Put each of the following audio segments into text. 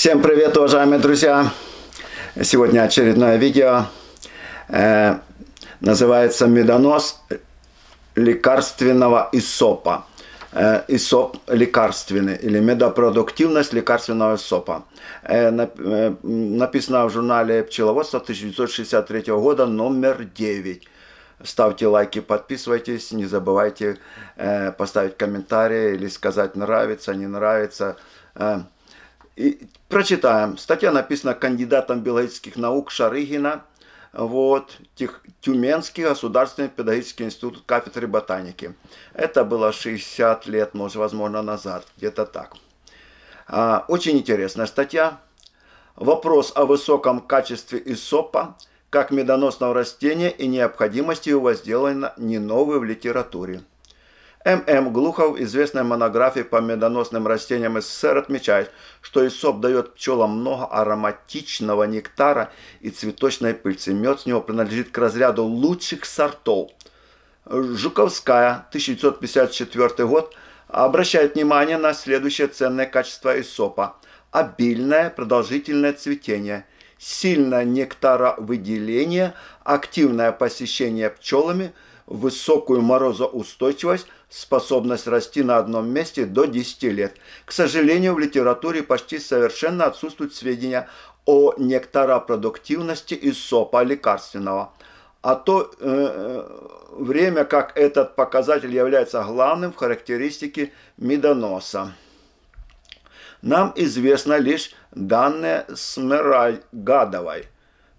Всем привет, уважаемые друзья! Сегодня очередное видео. Э, называется «Медонос лекарственного исопа». Э, исоп лекарственный или медопродуктивность лекарственного исопа. Э, на, э, написано в журнале «Пчеловодство» 1963 года, номер 9. Ставьте лайки, подписывайтесь, не забывайте э, поставить комментарии или сказать нравится, не нравится. Э, и прочитаем. Статья написана кандидатом биологических наук Шарыгина, вот, Тих, Тюменский государственный педагогический институт кафедры ботаники. Это было 60 лет, может, возможно, назад, где-то так. А, очень интересная статья. Вопрос о высоком качестве исопа как медоносного растения и необходимости его возделана не новый в литературе. М.М. Глухов, в известной монографии по медоносным растениям СССР, отмечает, что исоп дает пчелам много ароматичного нектара и цветочной пыльцы. Мед с него принадлежит к разряду лучших сортов. Жуковская, 1954 год, обращает внимание на следующее ценное качество исопа. Обильное продолжительное цветение, сильное нектаровыделение, активное посещение пчелами – высокую морозоустойчивость, способность расти на одном месте до 10 лет. К сожалению, в литературе почти совершенно отсутствуют сведения о нектаропродуктивности и сопа лекарственного. А то э, э, время, как этот показатель является главным в характеристике медоноса. Нам известно лишь данные Смарагдовой.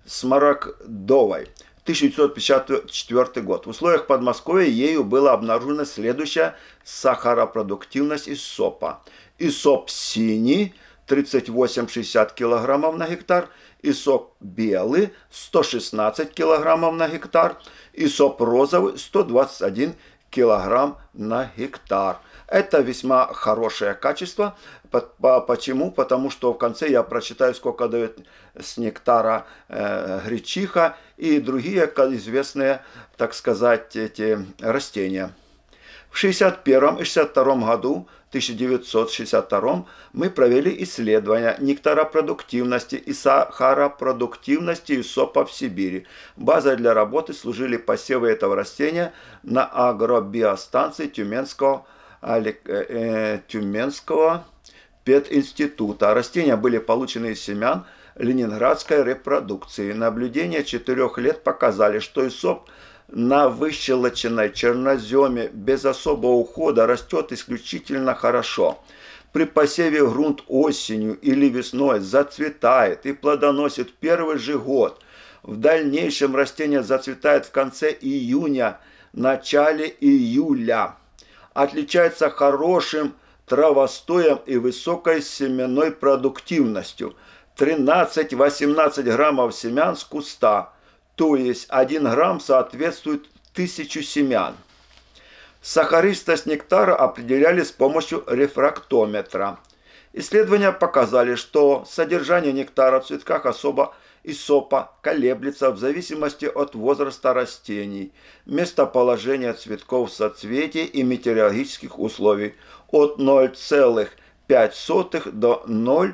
Смарагдовой 1954 год. В условиях Подмосковья ею была обнаружена следующая сахаропродуктивность ИСОПа. ИСОП синий 38-60 кг на гектар, ИСОП белый 116 кг на гектар, ИСОП розовый 121 кг килограмм на гектар. Это весьма хорошее качество. Почему? Потому что в конце я прочитаю, сколько дает с нектара э, гречиха и другие известные, так сказать, эти растения. В 1961-1962 году 1962 мы провели исследования нектаропродуктивности и сахаропродуктивности юсопа в Сибири. Базой для работы служили посевы этого растения на агробиостанции Тюменского, э, э, Тюменского пединститута. Растения были получены из семян ленинградской репродукции. Наблюдения четырех лет показали, что ИСОП – на выщелоченной черноземе без особого ухода растет исключительно хорошо. При посеве грунт осенью или весной зацветает и плодоносит первый же год. В дальнейшем растение зацветает в конце июня, начале июля. Отличается хорошим травостоем и высокой семенной продуктивностью. 13-18 граммов семян с куста – то есть 1 грамм соответствует 1000 семян. Сахаристость нектара определяли с помощью рефрактометра. Исследования показали, что содержание нектара в цветках особо и сопа колеблется в зависимости от возраста растений, местоположения цветков соцветий и метеорологических условий от 0,5 до 0,5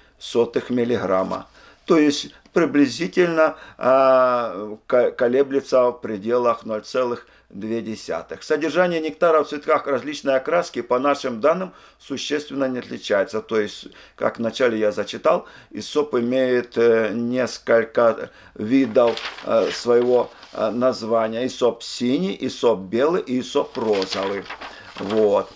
миллиграмма. То есть приблизительно э, колеблется в пределах 0,2. Содержание нектара в цветках различной окраски, по нашим данным, существенно не отличается. То есть, как вначале я зачитал, ИСОП имеет э, несколько видов э, своего э, названия. ИСОП синий, ИСОП белый и ИСОП розовый. Вот.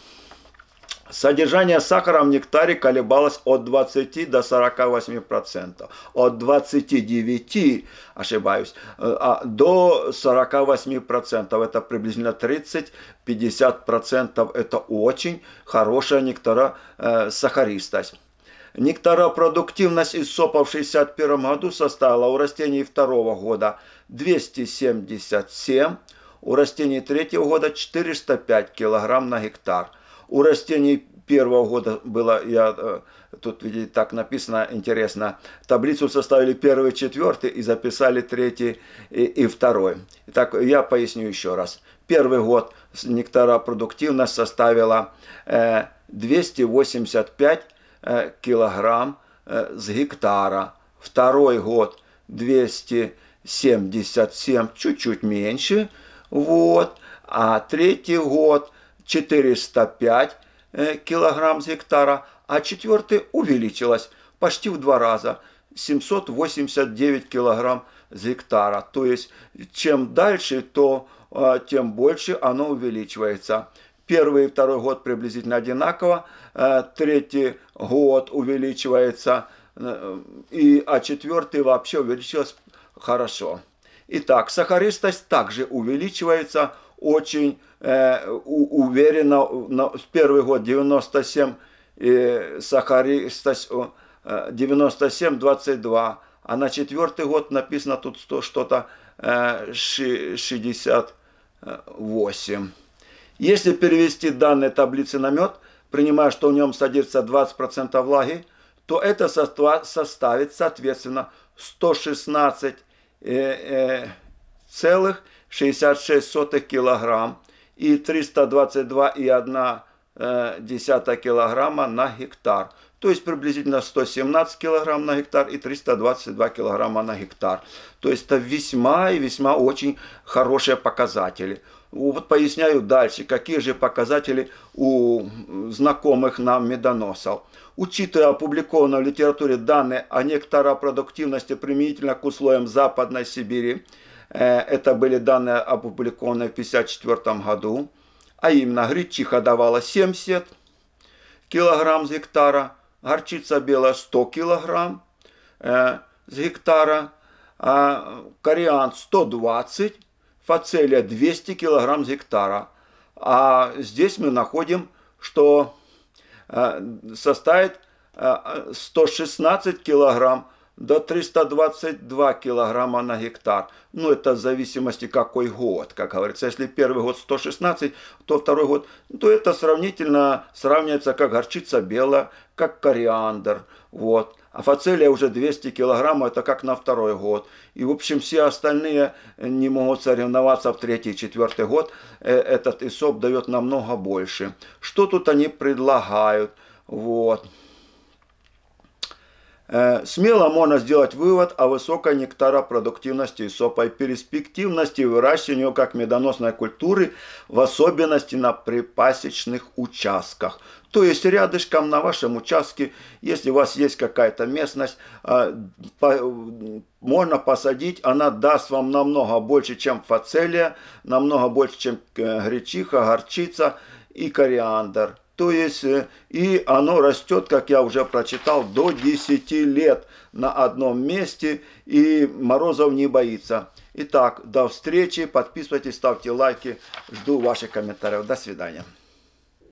Содержание сахара в нектаре колебалось от 20 до 48%, процентов, от 29, ошибаюсь, э, а до 48%, процентов. это приблизительно 30-50%, процентов. это очень хорошая нектара нектаросахаристость. Э, Нектаропродуктивность исопа в 61 году составила у растений второго года 277, у растений третьего года 405 килограмм на гектар – у растений первого года было, я э, тут видите, так написано, интересно, таблицу составили первый, четвертый и записали третий и, и второй. Итак, я поясню еще раз. Первый год нектара продуктивность составила 285 э, э, килограмм с гектара. Второй год 277, чуть-чуть меньше. Вот. А третий год 405 э, килограмм с гектара, а четвертый увеличилась почти в два раза, 789 килограмм с гектара. То есть, чем дальше, то а, тем больше оно увеличивается. Первый и второй год приблизительно одинаково, э, третий год увеличивается, э, и, а четвертый вообще увеличилось хорошо. Итак, сахаристость также увеличивается очень э, уверенно, в первый год 97 э, Сахари, 97, 22, э, а на четвертый год написано тут что-то э, 68. Если перевести данные таблицы на мед, принимая, что в нем содержится 20% влаги, то это составит, соответственно, 116 э, э, целых 66 килограмм и 322,1 килограмма на гектар. То есть приблизительно 117 килограмм на гектар и 322 килограмма на гектар. То есть это весьма и весьма очень хорошие показатели. Вот поясняю дальше, какие же показатели у знакомых нам медоносов. Учитывая опубликованные в литературе данные о некторопродуктивности применительно к условиям Западной Сибири, это были данные, опубликованные в 1954 году. А именно, гречиха давала 70 килограмм с гектара, горчица белая 100 килограмм э, с гектара, а кориант 120, фацелия 200 килограмм с гектара. А здесь мы находим, что э, составит 116 э, килограмм до 322 килограмма на гектар. Ну, это в зависимости какой год, как говорится. Если первый год 116, то второй год, то это сравнительно сравнивается как горчица белая, как кориандр. Вот. А фацелия уже 200 килограммов, это как на второй год. И, в общем, все остальные не могут соревноваться в третий и четвертый год. Э, этот ИСОП дает намного больше. Что тут они предлагают? Вот. Э, смело можно сделать вывод о высокой нектаропродуктивности сопа и перспективности выращивания как медоносной культуры, в особенности на припасечных участках. То есть рядышком на вашем участке, если у вас есть какая-то местность, э, можно посадить, она даст вам намного больше, чем фацелия, намного больше, чем э, гречиха, горчица и кориандр. То есть, э, и оно растет, как я уже прочитал, до 10 лет на одном месте, и Морозов не боится. Итак, до встречи, подписывайтесь, ставьте лайки, жду ваших комментариев. До свидания.